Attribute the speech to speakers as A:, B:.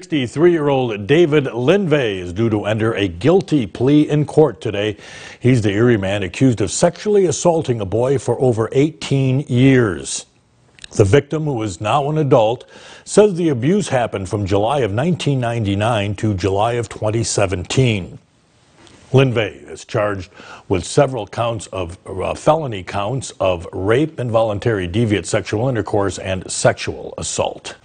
A: 63-year-old David Linvey is due to enter a guilty plea in court today. He's the Erie man accused of sexually assaulting a boy for over 18 years. The victim, who is now an adult, says the abuse happened from July of 1999 to July of 2017. Linvey is charged with several counts of uh, felony counts of rape, involuntary deviant sexual intercourse, and sexual assault.